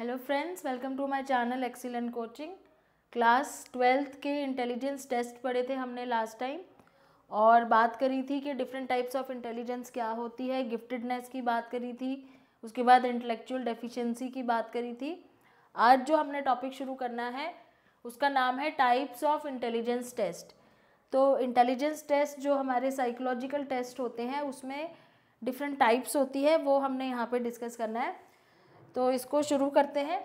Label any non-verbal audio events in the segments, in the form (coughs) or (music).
Hello friends welcome to my channel excellent coaching class twelfth के intelligence test पढ़े थे हमने लास्ट टाइम और बात करी थी कि डिफरेंट टाइप्स ऑफ इंटेलिजेंस क्या होती है गिफ्टेडनेस की बात करी थी उसके बाद इंटेलेक्चुअल डेफिशिएंसी की बात करी थी आज जो हमने टॉपिक शुरू करना है उसका नाम है टाइप्स ऑफ इंटेलिजेंस टेस्ट तो इंटेलिजेंस टेस्ट जो हमारे साइकोलॉजिकल टेस्ट होते हैं उसमें डिफरेंट टाइप्स होती है वो हमने यहाँ पर डिस्कस करना है तो इसको शुरू करते हैं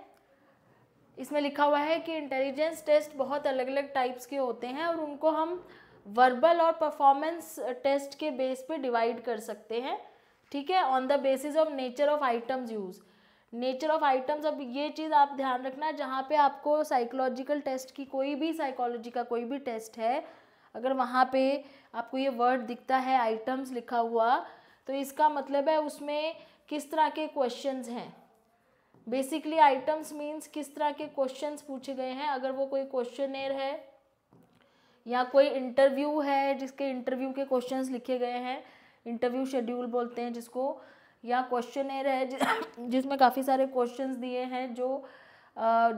इसमें लिखा हुआ है कि इंटेलिजेंस टेस्ट बहुत अलग अलग टाइप्स के होते हैं और उनको हम वर्बल और परफॉर्मेंस टेस्ट के बेस पे डिवाइड कर सकते हैं ठीक है on the basis of nature of items use nature of items अब ये चीज़ आप ध्यान रखना जहाँ पे आपको साइकोलॉजिकल टेस्ट की कोई भी साइकोलॉजी का कोई भी टेस्ट है अगर वहाँ पे आपको ये वर्ड दिखता है आइटम्स लिखा हुआ तो इसका मतलब है उसमें किस तरह के क्वेश्चंस हैं बेसिकली आइटम्स मीन्स किस तरह के क्वेश्चंस पूछे गए हैं अगर वो कोई क्वेश्चन है या कोई इंटरव्यू है जिसके इंटरव्यू के क्वेश्चंस लिखे गए हैं इंटरव्यू शेड्यूल बोलते हैं जिसको या क्वेश्चन एयर है जिसमें काफ़ी सारे क्वेश्चन दिए हैं जो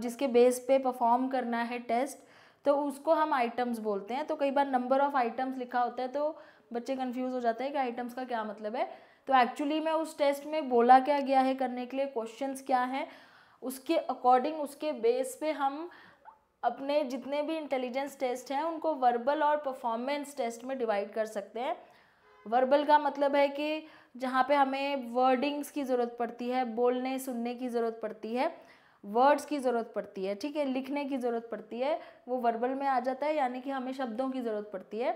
जिसके बेस पे परफॉर्म करना है टेस्ट तो उसको हम आइटम्स बोलते हैं तो कई बार नंबर ऑफ़ आइटम्स लिखा होता है तो बच्चे कंफ्यूज हो जाते हैं कि आइटम्स का क्या मतलब है तो एक्चुअली में उस टेस्ट में बोला क्या गया है करने के लिए क्वेश्चंस क्या हैं उसके अकॉर्डिंग उसके बेस पे हम अपने जितने भी इंटेलिजेंस टेस्ट हैं उनको वर्बल और परफॉर्मेंस टेस्ट में डिवाइड कर सकते हैं वर्बल का मतलब है कि जहाँ पे हमें वर्डिंग्स की ज़रूरत पड़ती है बोलने सुनने की ज़रूरत पड़ती है वर्ड्स की ज़रूरत पड़ती है ठीक है लिखने की ज़रूरत पड़ती है वो वर्बल में आ जाता है यानी कि हमें शब्दों की ज़रूरत पड़ती है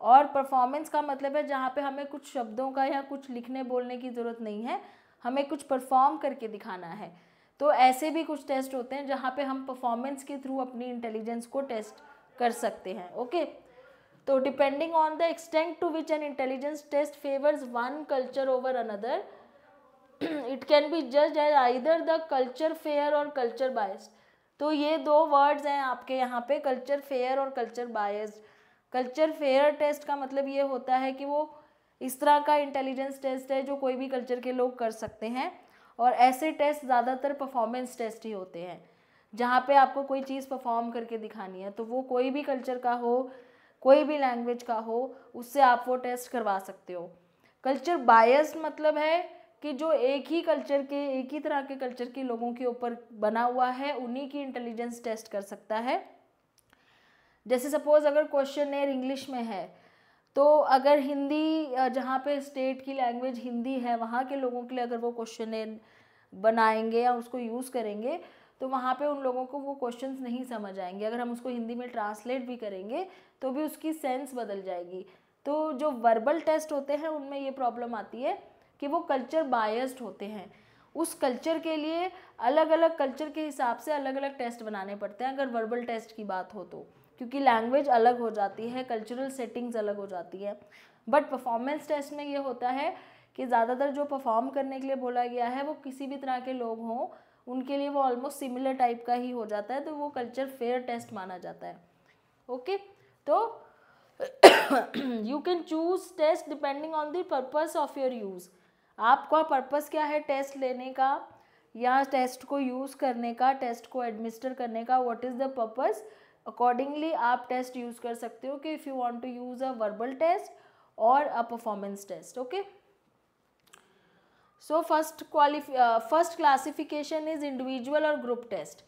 और परफॉर्मेंस का मतलब है जहाँ पे हमें कुछ शब्दों का या कुछ लिखने बोलने की ज़रूरत नहीं है हमें कुछ परफॉर्म करके दिखाना है तो ऐसे भी कुछ टेस्ट होते हैं जहाँ पे हम परफॉर्मेंस के थ्रू अपनी इंटेलिजेंस को टेस्ट कर सकते हैं ओके तो depending on the extent to which an intelligence test favours one culture over another it can be जज as either the culture fair और कल्चर बायस तो ये दो वर्ड्स हैं आपके यहाँ पे कल्चर फेयर और culture biased culture fair test का मतलब ये होता है कि वो इस तरह का इंटेलिजेंस टेस्ट है जो कोई भी कल्चर के लोग कर सकते हैं और ऐसे टेस्ट ज़्यादातर परफॉर्मेंस टेस्ट ही होते हैं जहाँ पे आपको कोई चीज़ परफॉर्म करके दिखानी है तो वो कोई भी कल्चर का हो कोई भी लैंग्वेज का हो उससे आप वो टेस्ट करवा सकते हो कल्चर बायस मतलब है कि जो एक ही कल्चर के एक ही तरह के कल्चर के लोगों के ऊपर बना हुआ है उन्हीं की इंटेलिजेंस टेस्ट कर सकता है जैसे सपोज़ अगर क्वेश्चन एयर इंग्लिश में है तो अगर हिंदी जहाँ पे स्टेट की लैंग्वेज हिंदी है वहाँ के लोगों के लिए अगर वो क्वेश्चन एयर बनाएंगे या उसको यूज़ करेंगे तो वहाँ पे उन लोगों को वो क्वेश्चंस नहीं समझ आएंगे अगर हम उसको हिंदी में ट्रांसलेट भी करेंगे तो भी उसकी सेंस बदल जाएगी तो जो वर्बल टेस्ट होते हैं उनमें ये प्रॉब्लम आती है कि वो कल्चर बायस्ड होते हैं उस कल्चर के लिए अलग अलग कल्चर के हिसाब से अलग अलग टेस्ट बनाने पड़ते हैं अगर वर्बल टेस्ट की बात हो तो क्योंकि लैंग्वेज अलग हो जाती है कल्चरल सेटिंग्स अलग हो जाती है बट परफॉर्मेंस टेस्ट में ये होता है कि ज़्यादातर जो परफॉर्म करने के लिए बोला गया है वो किसी भी तरह के लोग हों उनके लिए वो ऑलमोस्ट सिमिलर टाइप का ही हो जाता है तो वो कल्चर फेयर टेस्ट माना जाता है ओके okay? तो you can choose test depending on the purpose of your use आपका पर्पज़ क्या है टेस्ट लेने का या टेस्ट को यूज़ करने का टेस्ट को एडमिनिस्टर करने का what is the purpose accordingly आप टेस्ट यूज़ कर सकते हो कि if you want to use a verbal test और a performance test okay so first qualify first classification is individual और group test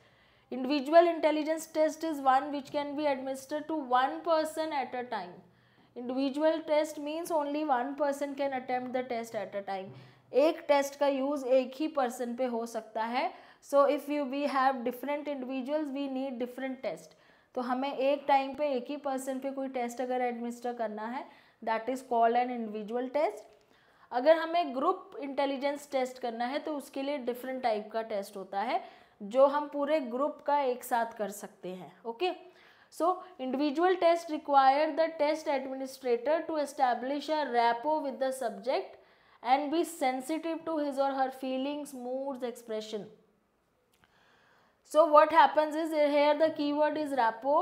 individual intelligence test is one which can be administer to one person at a time individual test means only one person can attempt the test at a time एक टेस्ट का use एक ही person पे हो सकता है so if you we have different individuals we need different test तो हमें एक टाइम पे एक ही पर्सन पे कोई टेस्ट अगर एडमिनिस्टर करना है that is called an individual test अगर हमें ग्रुप इंटेलिजेंस टेस्ट करना है तो उसके लिए डिफरेंट टाइप का टेस्ट होता है जो हम पूरे ग्रुप का एक साथ कर सकते हैं okay so individual test require the test administrator to establish a rapport with the subject and be sensitive to his or her feelings moods expression what happens is here the key word is rapport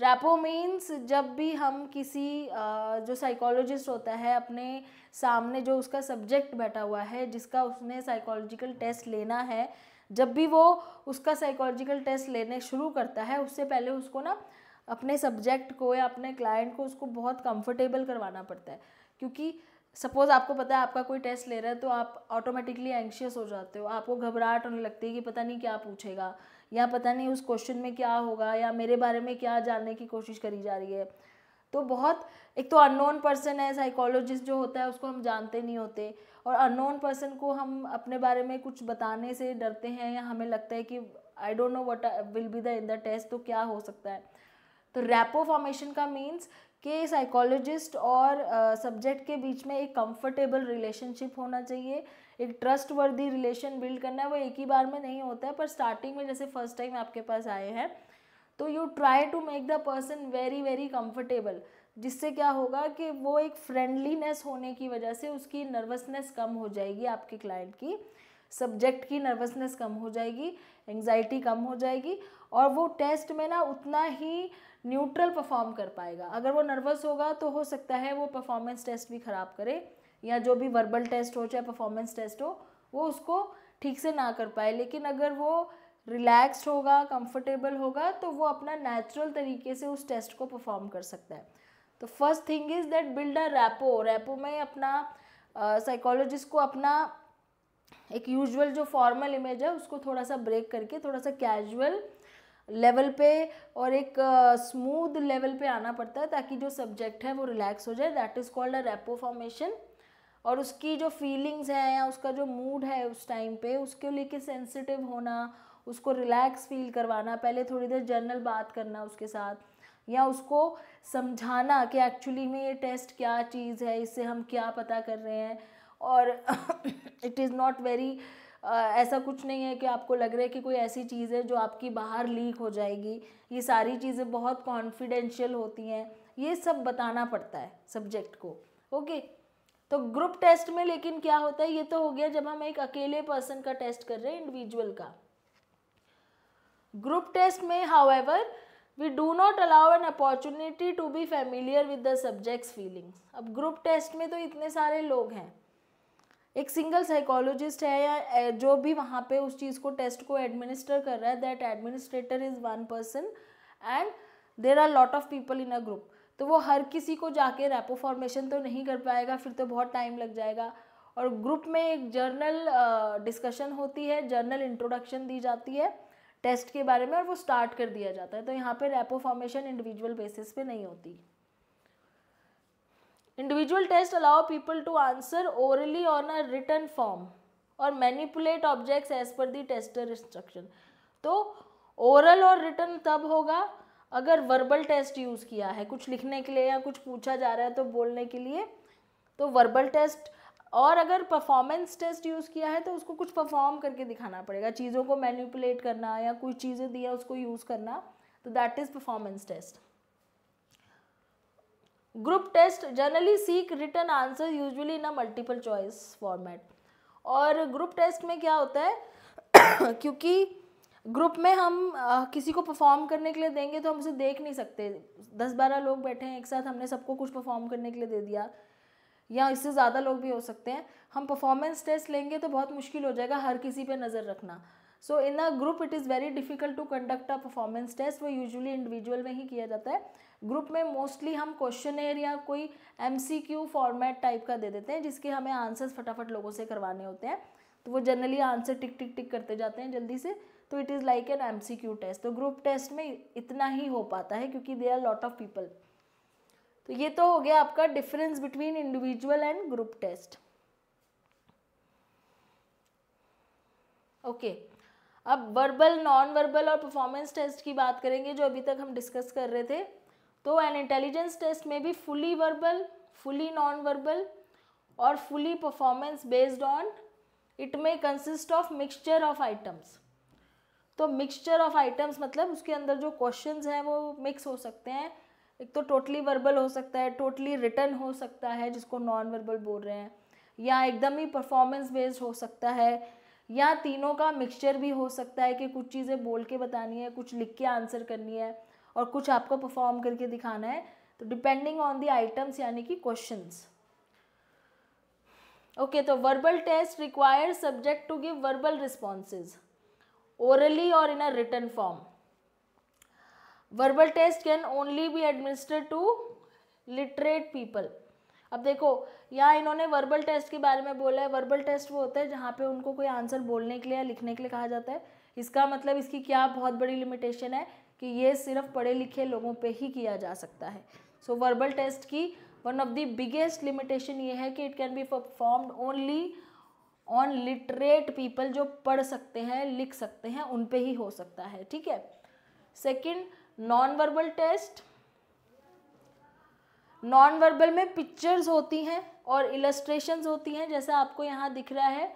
rapport means जब भी हम किसी जो psychologist होता है अपने सामने जो उसका सब्जेक्ट बैठा हुआ है जिसका उसने साइकोलॉजिकल टेस्ट लेना है जब भी वो उसका साइकोलॉजिकल टेस्ट लेने शुरू करता है उससे पहले उसको ना अपने सब्जेक्ट को या अपने क्लाइंट को उसको बहुत कंफर्टेबल करवाना पड़ता है क्योंकि सपोज़ आपको पता है आपका कोई टेस्ट ले रहा है तो आप ऑटोमेटिकली एंक्शियस हो जाते हो आपको घबराहट होने लगती है कि पता नहीं क्या पूछेगा या पता नहीं उस क्वेश्चन में क्या होगा या मेरे बारे में क्या जानने की कोशिश करी जा रही है तो बहुत एक तो अननोन पर्सन है साइकोलॉजिस्ट जो होता है उसको हम जानते नहीं होते और अननोन पर्सन को हम अपने बारे में कुछ बताने से डरते हैं या हमें लगता है कि I don't know what will be the in the test तो क्या हो सकता है तो रैपो फॉर्मेशन का मीन्स कि साइकोलॉजिस्ट और सब्जेक्ट uh, के बीच में एक कंफर्टेबल रिलेशनशिप होना चाहिए एक ट्रस्ट वर्दी रिलेशन बिल्ड करना है वो एक ही बार में नहीं होता है पर स्टार्टिंग में जैसे फर्स्ट टाइम आपके पास आए हैं तो you try to make the person very very comfortable जिससे क्या होगा कि वो एक फ्रेंडलीनेस होने की वजह से उसकी नर्वसनेस कम हो जाएगी आपके क्लाइंट की सब्जेक्ट की नर्वसनेस कम हो जाएगी एंग्जाइटी कम हो जाएगी और वो टेस्ट में ना उतना ही न्यूट्रल परफॉर्म कर पाएगा अगर वो नर्वस होगा तो हो सकता है वो परफॉर्मेंस टेस्ट भी ख़राब करे या जो भी वर्बल टेस्ट हो चाहे परफॉर्मेंस टेस्ट हो वो उसको ठीक से ना कर पाए लेकिन अगर वो रिलैक्स्ड होगा कंफर्टेबल होगा तो वो अपना नेचुरल तरीके से उस टेस्ट को परफॉर्म कर सकता है तो first thing is that build a rapport rapport में अपना साइकोलॉजिस्ट uh, को अपना एक यूजुअल जो फॉर्मल इमेज है उसको थोड़ा सा ब्रेक करके थोड़ा सा कैजुअल लेवल पे और एक स्मूथ लेवल पे आना पड़ता है ताकि जो सब्जेक्ट है वो रिलैक्स हो जाए that is called a rapport formation और उसकी जो फीलिंग्स हैं या उसका जो मूड है उस टाइम पे उसके लेके सेंसिटिव होना उसको रिलैक्स फील करवाना पहले थोड़ी देर जनरल बात करना उसके साथ या उसको समझाना कि एक्चुअली में ये टेस्ट क्या चीज़ है इससे हम क्या पता कर रहे हैं और इट इज़ नॉट वेरी ऐसा कुछ नहीं है कि आपको लग रहा है कि कोई ऐसी चीज़ है जो आपकी बाहर लीक हो जाएगी ये सारी चीज़ें बहुत कॉन्फिडेंशियल होती हैं ये सब बताना पड़ता है सब्जेक्ट को ओके तो ग्रुप टेस्ट में लेकिन क्या होता है ये तो हो गया जब हम एक अकेले पर्सन का टेस्ट कर रहे हैं इंडिविजुअल का ग्रुप टेस्ट में however we do not allow an opportunity to be familiar with the subject's feelings अब ग्रुप टेस्ट में तो इतने सारे लोग हैं एक सिंगल साइकोलॉजिस्ट है या जो भी वहाँ पे उस चीज़ को टेस्ट को एडमिनिस्टर कर रहा है that administrator is one person and there are lot of people in a group तो वो हर किसी को जाके रेपो फॉर्मेशन तो नहीं कर पाएगा फिर तो बहुत टाइम लग जाएगा और ग्रुप में एक जर्नल डिस्कशन uh, होती है जर्नल इंट्रोडक्शन दी जाती है टेस्ट के बारे में और वो स्टार्ट कर दिया जाता है तो यहाँ पे रेपो फॉर्मेशन इंडिविजुअल बेसिस पे नहीं होती individual test allow people to answer orally on a written form or manipulate objects as per the tester instruction तो ओरल और रिटर्न तब होगा अगर वर्बल टेस्ट यूज़ किया है कुछ लिखने के लिए या कुछ पूछा जा रहा है तो बोलने के लिए तो वर्बल टेस्ट और अगर परफॉर्मेंस टेस्ट यूज़ किया है तो उसको कुछ परफॉर्म करके दिखाना पड़ेगा चीज़ों को मैनिपुलेट करना या कुछ चीज़ें दिया उसको यूज़ करना तो that is performance test group test generally seek written answer usually in a multiple choice format और ग्रुप टेस्ट में क्या होता है (coughs) क्योंकि ग्रुप में हम आ, किसी को परफॉर्म करने के लिए देंगे तो हम उसे देख नहीं सकते दस बारह लोग बैठे हैं एक साथ हमने सबको कुछ परफॉर्म करने के लिए दे दिया या इससे ज़्यादा लोग भी हो सकते हैं हम परफॉर्मेंस टेस्ट लेंगे तो बहुत मुश्किल हो जाएगा हर किसी पे नज़र रखना so in a group it is very difficult to conduct a performance test वो यूजुअली इंडिविजुअल में ही किया जाता है ग्रुप में मोस्टली हम क्वेश्चन या कोई एम फॉर्मेट टाइप का दे देते हैं जिसके हमें आंसर्स फटाफट लोगों से करवाने होते हैं तो वो जनरली आंसर टिक टिक टिक करते जाते हैं जल्दी से तो it is like an M C Q test तो ग्रुप टेस्ट में इतना ही हो पाता है क्योंकि they are lot of people तो ये तो हो गया आपका difference between individual and group test okay okay. अब वर्बल नॉन वर्बल और परफॉर्मेंस टेस्ट की बात करेंगे जो अभी तक हम डिस्कस कर रहे थे तो एन इंटेलिजेंस टेस्ट में भी fully verbal fully non verbal और fully performance based on it may consist of mixture of items तो मिक्सचर ऑफ आइटम्स मतलब उसके अंदर जो क्वेश्चन हैं वो मिक्स हो सकते हैं एक तो टोटली वर्बल हो सकता है टोटली रिटर्न हो सकता है जिसको नॉन वर्बल बोल रहे हैं या एकदम ही परफॉर्मेंस बेस्ड हो सकता है या तीनों का मिक्सचर भी हो सकता है कि कुछ चीज़ें बोल के बतानी है कुछ लिख के आंसर करनी है और कुछ आपको परफॉर्म करके दिखाना है तो डिपेंडिंग ऑन दी आइटम्स यानी कि क्वेश्चंस ओके तो verbal test require subject to give verbal responses orally और in a written form verbal test can only be administer to literate people अब देखो यहाँ इन्होंने वर्बल टेस्ट के बारे में बोला है वर्बल टेस्ट वो होता है जहाँ पे उनको कोई आंसर बोलने के लिए या लिखने के लिए कहा जाता है इसका मतलब इसकी क्या बहुत बड़ी लिमिटेशन है कि ये सिर्फ पढ़े लिखे लोगों पर ही किया जा सकता है सो so, वर्बल टेस्ट की one of the biggest limitation ये है कि it can be performed only on literate people जो पढ़ सकते हैं लिख सकते हैं उन पे ही हो सकता है ठीक है second non verbal test non verbal में पिक्चर्स होती हैं और इलस्ट्रेशंस होती हैं जैसा आपको यहाँ दिख रहा है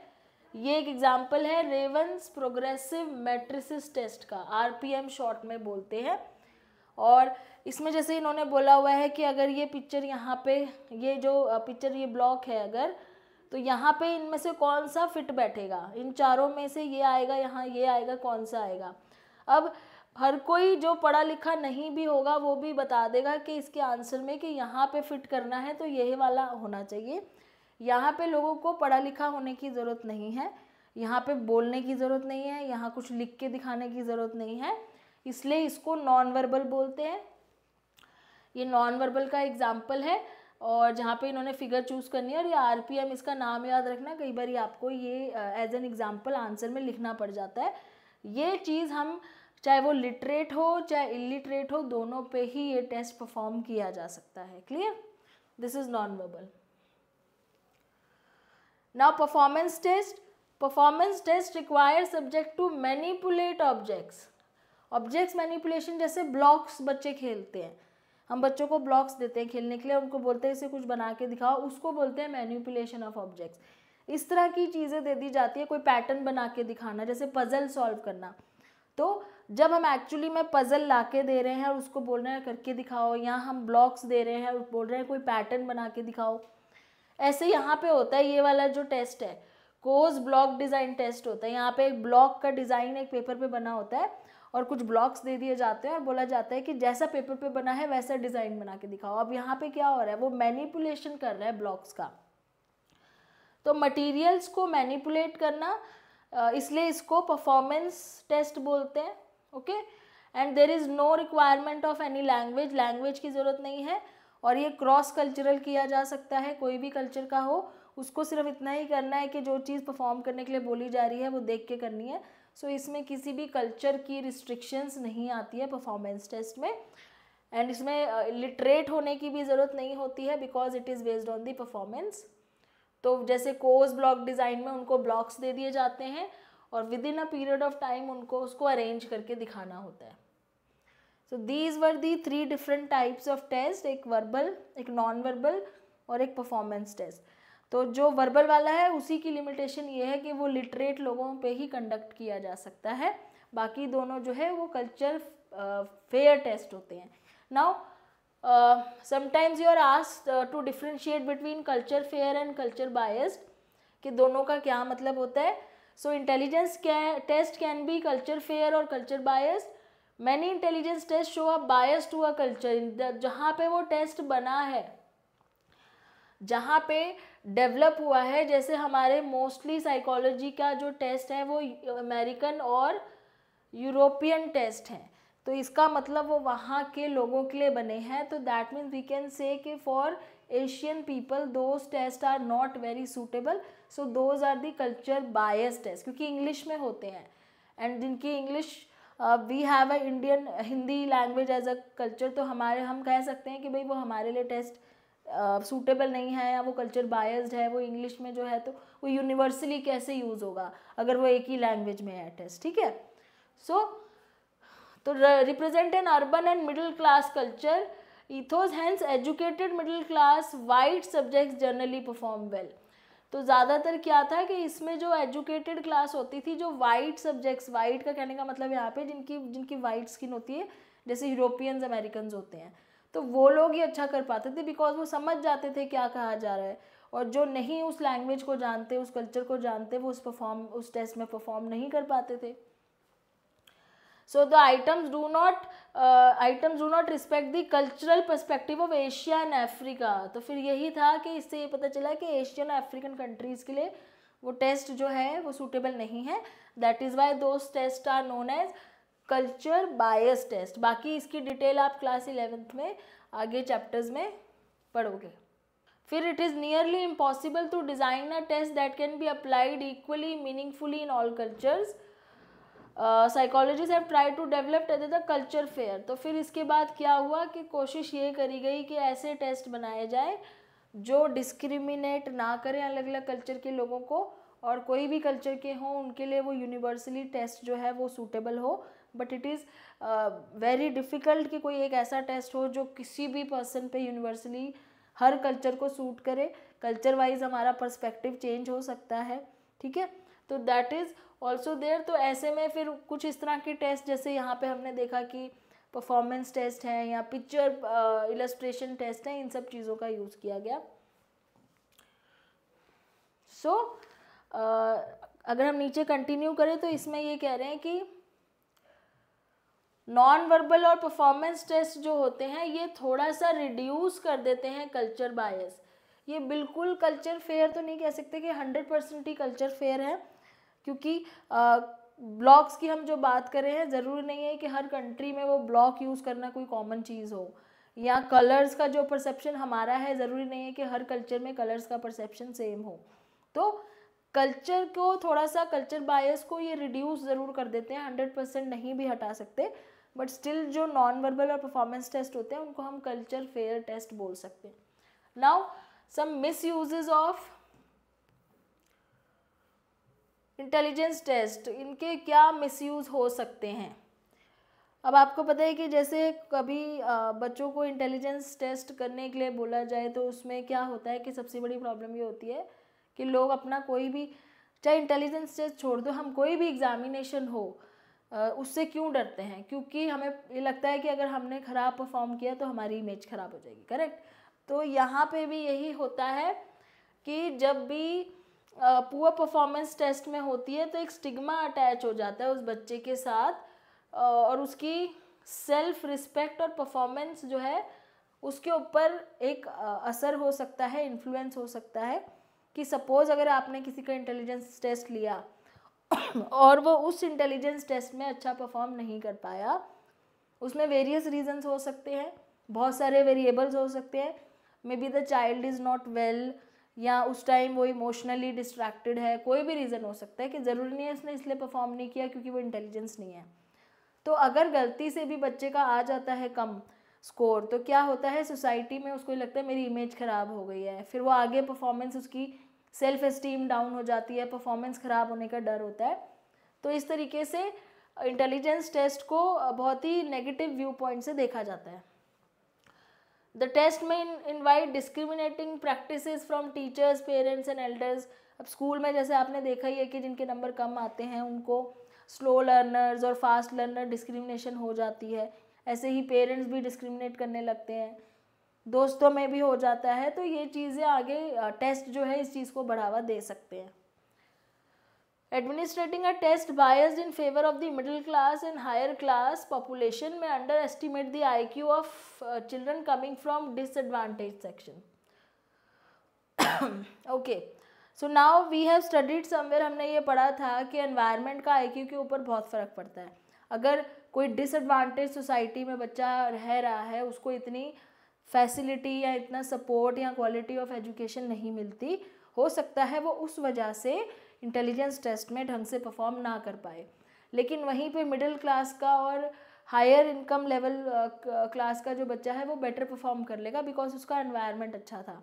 ये एक एग्जाम्पल है रेवंस प्रोग्रेसिव मैट्रिसिस टेस्ट का आरपीएम शॉर्ट में बोलते हैं और इसमें जैसे इन्होंने बोला हुआ है कि अगर ये पिक्चर यहाँ पे ये जो पिक्चर ये ब्लॉक है अगर तो यहाँ पे इनमें से कौन सा फिट बैठेगा इन चारों में से ये आएगा यहाँ ये आएगा कौन सा आएगा अब हर कोई जो पढ़ा लिखा नहीं भी होगा वो भी बता देगा कि इसके आंसर में कि यहाँ पे फिट करना है तो यही वाला होना चाहिए यहाँ पे लोगों को पढ़ा लिखा होने की ज़रूरत नहीं है यहाँ पे बोलने की ज़रूरत नहीं है यहाँ कुछ लिख के दिखाने की ज़रूरत नहीं है इसलिए इसको नॉन वर्बल बोलते हैं ये नॉन वर्बल का एग्ज़ाम्पल है और जहाँ पे इन्होंने फिगर चूज़ करनी है और ये एम इसका नाम याद रखना कई बार ये आपको ये एज एन एग्ज़ाम्पल आंसर में लिखना पड़ जाता है ये चीज़ हम चाहे वो लिटरेट हो चाहे इलिटरेट हो दोनों पे ही ये टेस्ट परफॉर्म किया जा सकता है clear this is non verbal now performance test performance test require subject to manipulate objects objects manipulation जैसे ब्लॉक्स बच्चे खेलते हैं हम बच्चों को ब्लॉक्स देते हैं खेलने के लिए उनको बोलते हैं इसे कुछ बना के दिखाओ उसको बोलते हैं मैन्यूपुलेशन ऑफ ऑब्जेक्ट्स इस तरह की चीज़ें दे दी जाती है कोई पैटर्न बना के दिखाना जैसे पजल सॉल्व करना तो जब हम एक्चुअली में पज़ल ला के दे रहे हैं और उसको बोल रहे हैं करके दिखाओ या हम ब्लॉक्स दे रहे हैं और बोल रहे हैं कोई पैटर्न बना के दिखाओ ऐसे यहाँ पे होता है ये वाला जो टेस्ट है कोज ब्लॉक डिज़ाइन टेस्ट होता है यहाँ पे एक ब्लॉक का डिज़ाइन एक पेपर पे बना होता है और कुछ ब्लॉक्स दे दिए जाते हैं और बोला जाता है कि जैसा पेपर पे बना है वैसा डिज़ाइन बना के दिखाओ अब यहाँ पे क्या हो रहा है वो मैनिपुलेशन कर रहा है ब्लॉक्स का तो मटीरियल्स को मैनिपुलेट करना इसलिए इसको परफॉर्मेंस टेस्ट बोलते हैं okay and there is no requirement of any language language की ज़रूरत नहीं है और ये क्रॉस कल्चरल किया जा सकता है कोई भी कल्चर का हो उसको सिर्फ इतना ही करना है कि जो चीज़ परफॉर्म करने के लिए बोली जा रही है वो देख के करनी है सो so, इसमें किसी भी कल्चर की रिस्ट्रिक्शंस नहीं आती है परफॉर्मेंस टेस्ट में एंड इसमें लिटरेट होने की भी ज़रूरत नहीं होती है because it is based on the performance तो जैसे कोर्स ब्लॉक डिज़ाइन में उनको ब्लॉक्स दे दिए जाते हैं और within a period of time उनको उसको अरेंज करके दिखाना होता है so these were the three different types of test एक वर्बल एक नॉन वर्बल और एक परफॉर्मेंस टेस्ट तो जो वर्बल वाला है उसी की लिमिटेशन ये है कि वो लिटरेट लोगों पे ही कंडक्ट किया जा सकता है बाकी दोनों जो है वो कल्चर फेयर टेस्ट होते हैं now sometimes you are asked to differentiate between culture fair and culture biased कि दोनों का क्या मतलब होता है so intelligence test can be culture fair और culture bias many intelligence test show a bias to a culture जहाँ पे वो टेस्ट बना है जहाँ पे डेवलप हुआ है जैसे हमारे मोस्टली साइकोलॉजी का जो टेस्ट है वो अमेरिकन और यूरोपियन टेस्ट हैं तो इसका मतलब वो वहाँ के लोगों के लिए बने हैं तो that means we can say कि for Asian people those test are not very suitable so those are the culture bias test क्योंकि इंग्लिश में होते हैं एंड जिनकी English we have a Indian Hindi language as a culture तो हमारे हम कह सकते हैं कि भाई वो हमारे लिए टेस्ट सूटेबल uh, नहीं है या वो कल्चर बायस्ड है वो इंग्लिश में जो है तो वो यूनिवर्सली कैसे यूज़ होगा अगर वो एक ही लैंग्वेज में है टेस्ट ठीक है सो तो represent an urban and middle class culture ethos hence educated middle class white subjects generally perform well तो ज़्यादातर क्या था कि इसमें जो एजुकेटेड क्लास होती थी जो वाइट सब्जेक्ट्स वाइट का कहने का मतलब यहाँ पे जिनकी जिनकी वाइट स्किन होती है जैसे यूरोपियंस अमेरिकन होते हैं तो वो लोग ही अच्छा कर पाते थे बिकॉज वो समझ जाते थे क्या कहा जा रहा है और जो नहीं उस लैंग्वेज को जानते उस कल्चर को जानते वो उस परफॉर्म उस टेस्ट में परफॉर्म नहीं कर पाते थे so the items do not items do not respect the cultural perspective of Asia and Africa तो फिर यही था कि इससे ये पता चला कि एशियन अफ्रीकन कंट्रीज़ के लिए वो टेस्ट जो है वो सूटेबल नहीं है that is why those test are known as culture bias test बाकी इसकी डिटेल आप क्लास इलेवेंथ में आगे चैप्टर्स में पढ़ोगे फिर it is nearly impossible to design a test that can be applied equally meaningfully in all cultures psychologists have try to develop at the culture fair तो फिर इसके बाद क्या हुआ कि कोशिश ये करी गई कि ऐसे टेस्ट बनाए जाए जो डिस्क्रिमिनेट ना करें अलग अलग कल्चर के लोगों को और कोई भी कल्चर के हों उनके लिए वो यूनिवर्सली टेस्ट जो है वो सूटेबल हो but it is very difficult कि कोई एक ऐसा टेस्ट हो जो किसी भी पर्सन पे यूनिवर्सली हर कल्चर को सूट करे कल्चर वाइज हमारा पर्सपेक्टिव चेंज हो सकता है ठीक है तो दैट इज़ ऑल्सो देर तो ऐसे में फिर कुछ इस तरह के टेस्ट जैसे यहाँ पे हमने देखा कि परफॉर्मेंस टेस्ट हैं या पिक्चर इलस्ट्रेशन टेस्ट हैं इन सब चीज़ों का यूज़ किया गया सो so, अगर हम नीचे कंटिन्यू करें तो इसमें ये कह रहे हैं कि नॉन वर्बल और परफॉर्मेंस टेस्ट जो होते हैं ये थोड़ा सा रिड्यूस कर देते हैं कल्चर बायस ये बिल्कुल कल्चर फेयर तो नहीं कह सकते कि हंड्रेड परसेंट ही कल्चर फेयर है क्योंकि ब्लॉग्स की हम जो बात करें हैं ज़रूरी नहीं है कि हर कंट्री में वो ब्लॉक यूज़ करना कोई कॉमन चीज़ हो या कलर्स का जो परसेप्शन हमारा है ज़रूरी नहीं है कि हर कल्चर में कलर्स का परसेप्शन सेम हो तो कल्चर को थोड़ा सा कल्चर बायस को ये रिड्यूस ज़रूर कर देते हैं हंड्रेड परसेंट नहीं भी हटा सकते बट स्टिल जो नॉन वर्बल और परफॉर्मेंस टेस्ट होते हैं उनको हम कल्चर फेयर टेस्ट बोल सकते हैं now some misuses of intelligence test इनके क्या मिसयूज़ हो सकते हैं अब आपको पता है कि जैसे कभी बच्चों को इंटेलिजेंस टेस्ट करने के लिए बोला जाए तो उसमें क्या होता है कि सबसे बड़ी प्रॉब्लम ये होती है कि लोग अपना कोई भी चाहे इंटेलिजेंस टेस्ट छोड़ दो हम कोई भी एग्ज़ामिनेशन हो उससे क्यों डरते हैं क्योंकि हमें ये लगता है कि अगर हमने ख़राब परफॉर्म किया तो हमारी इमेज ख़राब हो जाएगी करेक्ट तो यहाँ पे भी यही होता है कि जब भी पुअर परफॉर्मेंस टेस्ट में होती है तो एक स्टिग्मा अटैच हो जाता है उस बच्चे के साथ और उसकी सेल्फ रिस्पेक्ट और परफॉर्मेंस जो है उसके ऊपर एक असर हो सकता है इन्फ्लुएंस हो सकता है कि सपोज़ अगर आपने किसी का इंटेलिजेंस टेस्ट लिया (coughs) और वो उस इंटेलिजेंस टेस्ट में अच्छा परफॉर्म नहीं कर पाया उसमें वेरियस रीजंस हो सकते हैं बहुत सारे वेरिएबल्स हो सकते हैं maybe the child is not well या उस टाइम वो इमोशनली डिस्ट्रैक्टेड है कोई भी रीज़न हो सकता है कि ज़रूरी नहीं है उसने इसलिए परफॉर्म नहीं किया क्योंकि वो इंटेलिजेंस नहीं है तो अगर गलती से भी बच्चे का आ जाता है कम स्कोर तो क्या होता है सोसाइटी में उसको लगता है मेरी इमेज ख़राब हो गई है फिर वो आगे परफॉर्मेंस उसकी सेल्फ इस्टीम डाउन हो जाती है परफॉर्मेंस ख़राब होने का डर होता है तो इस तरीके से इंटेलिजेंस टेस्ट को बहुत ही नेगेटिव व्यू पॉइंट से देखा जाता है The test in invite discriminating practices from teachers parents and elders अब स्कूल में जैसे आपने देखा ही है कि जिनके नंबर कम आते हैं उनको स्लो लर्नर्स और फास्ट लर्नर डिस्क्रिमिनेशन हो जाती है ऐसे ही पेरेंट्स भी डिस्क्रिमिनेट करने लगते हैं दोस्तों में भी हो जाता है तो ये चीज़ें आगे टेस्ट जो है इस चीज़ को बढ़ावा दे सकते हैं administrating a test bias in favour of the middle class and higher class population may underestimate the I Q of children coming from disadvantage section okay so now we have studied somewhere हमने ये पढ़ा था कि environment का I Q के ऊपर बहुत फ़र्क पड़ता है अगर कोई डिसएडवांटेज सोसाइटी में बच्चा रह रहा है उसको इतनी फैसिलिटी या इतना सपोर्ट या क्वालिटी ऑफ एजुकेशन नहीं मिलती हो सकता है वो उस वजह से इंटेलिजेंस टेस्ट में ढंग से परफॉर्म ना कर पाए लेकिन वहीं पे मिडिल क्लास का और हायर इनकम लेवल क्लास का जो बच्चा है वो बेटर परफॉर्म कर लेगा बिकॉज उसका एनवायरनमेंट अच्छा था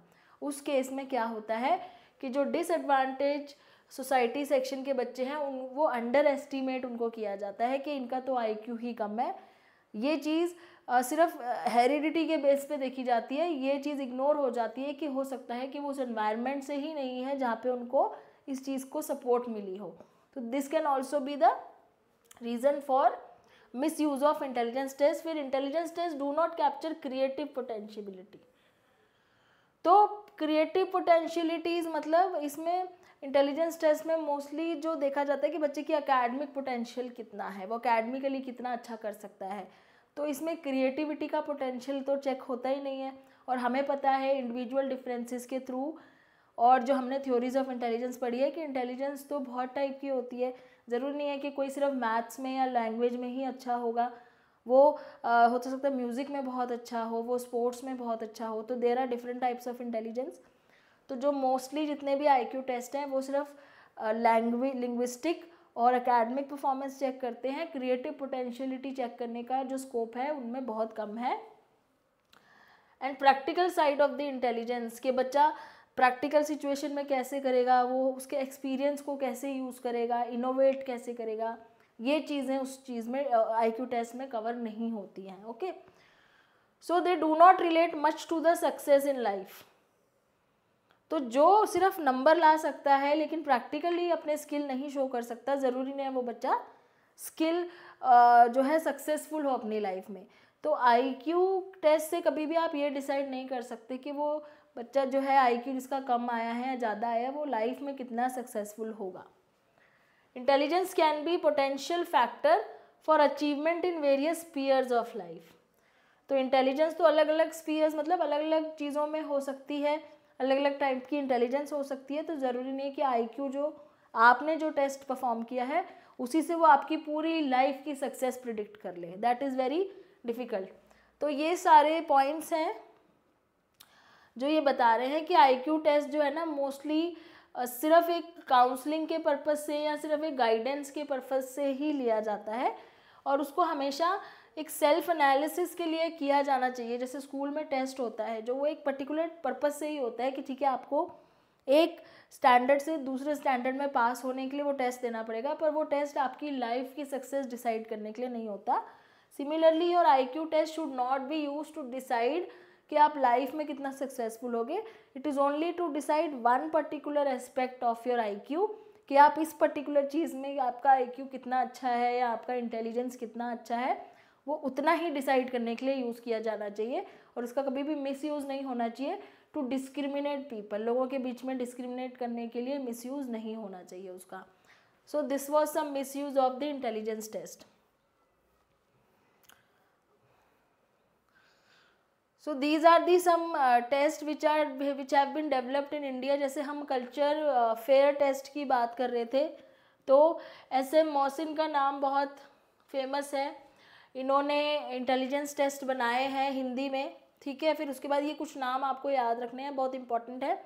उस केस में क्या होता है कि जो डिसएडवांटेज सोसाइटी सेक्शन के बच्चे हैं उन वो अंडर एस्टिमेट उनको किया जाता है कि इनका तो आई ही कम है ये चीज़ सिर्फ हेरिडिटी के बेस पे देखी जाती है ये चीज़ इग्नोर हो जाती है कि हो सकता है कि वो उस एनवायरनमेंट से ही नहीं है जहाँ पे उनको इस चीज़ को सपोर्ट मिली हो तो this can also be the reason for misuse of intelligence test फिर intelligence test do not capture creative potentiality तो क्रिएटिव पोटेंशियलिटीज़ मतलब इसमें इंटेलिजेंस टेस्ट में मोस्टली जो देखा जाता है कि बच्चे की अकेडमिक पोटेंशियल कितना है वो अकेडमिकली कितना अच्छा कर सकता है तो इसमें क्रिएटिविटी का पोटेंशियल तो चेक होता ही नहीं है और हमें पता है इंडिविजुअल डिफरेंसेस के थ्रू और जो हमने थ्योरीज ऑफ इंटेलिजेंस पढ़ी है कि इंटेलिजेंस तो बहुत टाइप की होती है ज़रूरी नहीं है कि कोई सिर्फ मैथ्स में या लैंग्वेज में ही अच्छा होगा वो आ, हो तो सकता है म्यूज़िक में बहुत अच्छा हो वो स्पोर्ट्स में बहुत अच्छा हो तो there are different types of intelligence तो जो मोस्टली जितने भी आई टेस्ट हैं वो सिर्फ लैंग्वेज लिंग्विस्टिक और अकेडमिक परफॉर्मेंस चेक करते हैं क्रिएटिव पोटेंशियलिटी चेक करने का जो स्कोप है उनमें बहुत कम है and practical side of the intelligence के बच्चा प्रैक्टिकल सिचुएशन में कैसे करेगा वो उसके एक्सपीरियंस को कैसे यूज़ करेगा इनोवेट कैसे करेगा ये चीज़ें उस चीज़ में आई क्यू टेस्ट में कवर नहीं होती हैं okay so they do not relate much to the success in life तो जो सिर्फ नंबर ला सकता है लेकिन प्रैक्टिकली अपने स्किल नहीं शो कर सकता ज़रूरी नहीं है वो बच्चा स्किल जो है सक्सेसफुल हो अपनी लाइफ में तो आई क्यू टेस्ट से कभी भी आप ये डिसाइड नहीं कर सकते कि वो बच्चा जो है आई क्यू जिसका कम आया है या ज़्यादा आया है वो लाइफ में कितना सक्सेसफुल होगा intelligence can be potential factor for achievement in various spheres of life तो इंटेलिजेंस तो अलग अलग स्पीयर्स मतलब अलग अलग चीज़ों में हो सकती है अलग अलग टाइप की इंटेलिजेंस हो सकती है तो ज़रूरी नहीं कि क्यू जो आपने जो टेस्ट परफॉर्म किया है उसी से वो आपकी पूरी लाइफ की सक्सेस प्रिडिक्ट कर ले दैट इज़ वेरी डिफ़िकल्ट तो ये सारे पॉइंट्स हैं जो ये बता रहे हैं कि आईक्यू टेस्ट जो है ना मोस्टली सिर्फ एक काउंसलिंग के पर्पज़ से या सिर्फ एक गाइडेंस के पर्पज़ से ही लिया जाता है और उसको हमेशा एक सेल्फ एनालिसिस के लिए किया जाना चाहिए जैसे स्कूल में टेस्ट होता है जो वो एक पर्टिकुलर पर्पज़ से ही होता है कि ठीक है आपको एक स्टैंडर्ड से दूसरे स्टैंडर्ड में पास होने के लिए वो टेस्ट देना पड़ेगा पर वो टेस्ट आपकी लाइफ की सक्सेस डिसाइड करने के लिए नहीं होता similarly your I Q test should not be use to decide कि आप लाइफ में कितना सक्सेसफुल होगे it is only to decide one particular aspect of your I कि आप इस पर्टिकुलर चीज़ में आपका आई कितना अच्छा है या आपका इंटेलिजेंस कितना अच्छा है वो उतना ही डिसाइड करने के लिए यूज़ किया जाना चाहिए और उसका कभी भी मिस नहीं होना चाहिए टू डिस्क्रिमिनेट पीपल लोगों के बीच में डिस्क्रिमिनेट करने के लिए मिस नहीं होना चाहिए उसका so this was some misuse of the intelligence test so these are the some test which are which have been developed in India जैसे हम कल्चर फेयर टेस्ट की बात कर रहे थे तो एस एम मोहसिन का नाम बहुत फेमस है इन्होंने इंटेलिजेंस टेस्ट बनाए हैं हिंदी में ठीक है फिर उसके बाद ये कुछ नाम आपको याद रखने हैं बहुत इंपॉर्टेंट है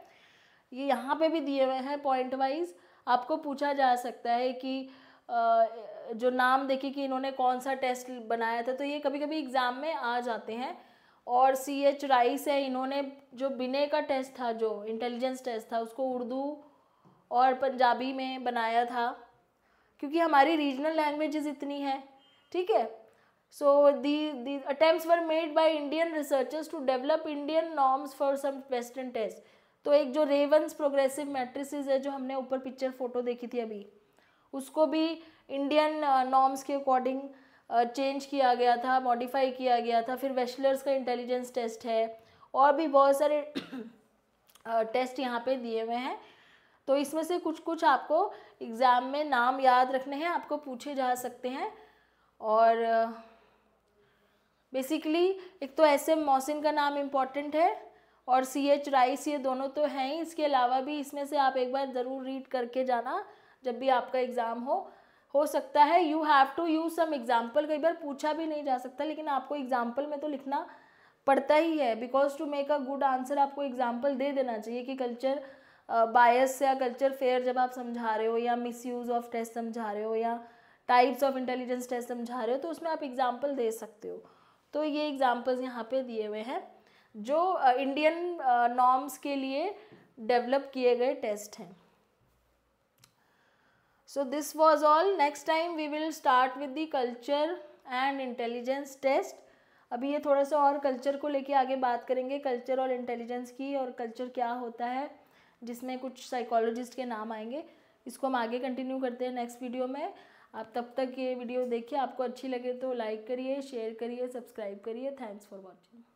ये यहाँ पे भी दिए हुए हैं पॉइंट वाइज आपको पूछा जा सकता है कि uh, जो नाम देखिए कि इन्होंने कौन सा टेस्ट बनाया था तो ये कभी कभी एग्ज़ाम में आ जाते हैं और सी एच राइस है इन्होंने जो बिने का टेस्ट था जो इंटेलिजेंस टेस्ट था उसको उर्दू और पंजाबी में बनाया था क्योंकि हमारी रीजनल लैंग्वेजेस इतनी है ठीक है so the the attempt were made by Indian researchers to develop Indian norms for some western test तो एक जो रेवंस प्रोग्रेसिव मैट्रिसेस है जो हमने ऊपर पिक्चर फोटो देखी थी अभी उसको भी इंडियन नॉर्म्स uh, के अकॉर्डिंग चेंज किया गया था मॉडिफाई किया गया था फिर वेस्लर्स का इंटेलिजेंस टेस्ट है और भी बहुत सारे टेस्ट (clears throat) यहाँ पे दिए हुए हैं तो इसमें से कुछ कुछ आपको एग्ज़ाम में नाम याद रखने हैं आपको पूछे जा सकते हैं और बेसिकली एक तो एस एम मोहसिन का नाम इम्पॉर्टेंट है और सी एच राइस ये दोनों तो हैं ही इसके अलावा भी इसमें से आप एक बार ज़रूर रीड करके जाना जब भी आपका एग्ज़ाम हो हो सकता है you have to use some example कई बार पूछा भी नहीं जा सकता लेकिन आपको एग्जाम्पल में तो लिखना पड़ता ही है because to make a good answer आपको एग्जाम्पल दे देना चाहिए कि कल्चर बायस uh, या कल्चर फेयर जब आप समझा रहे हो या मिस यूज़ ऑफ टेस्ट समझा रहे हो या टाइप्स ऑफ इंटेलिजेंस टेस्ट समझा रहे हो तो उसमें आप एग्जाम्पल दे सकते हो तो ये एग्जाम्पल्स यहाँ पे दिए हुए हैं जो इंडियन uh, नॉर्म्स uh, के लिए डेवलप किए गए टेस्ट हैं so this was all next time we will start with the culture and intelligence test अभी ये थोड़ा सा और कल्चर को लेके आगे बात करेंगे कल्चर और इंटेलिजेंस की और कल्चर क्या होता है जिसमें कुछ साइकोलॉजिस्ट के नाम आएंगे इसको हम आगे कंटिन्यू करते हैं नेक्स्ट वीडियो में आप तब तक ये वीडियो देखिए आपको अच्छी लगे तो लाइक करिए शेयर करिए सब्सक्राइब करिए थैंक्स फॉर वॉचिंग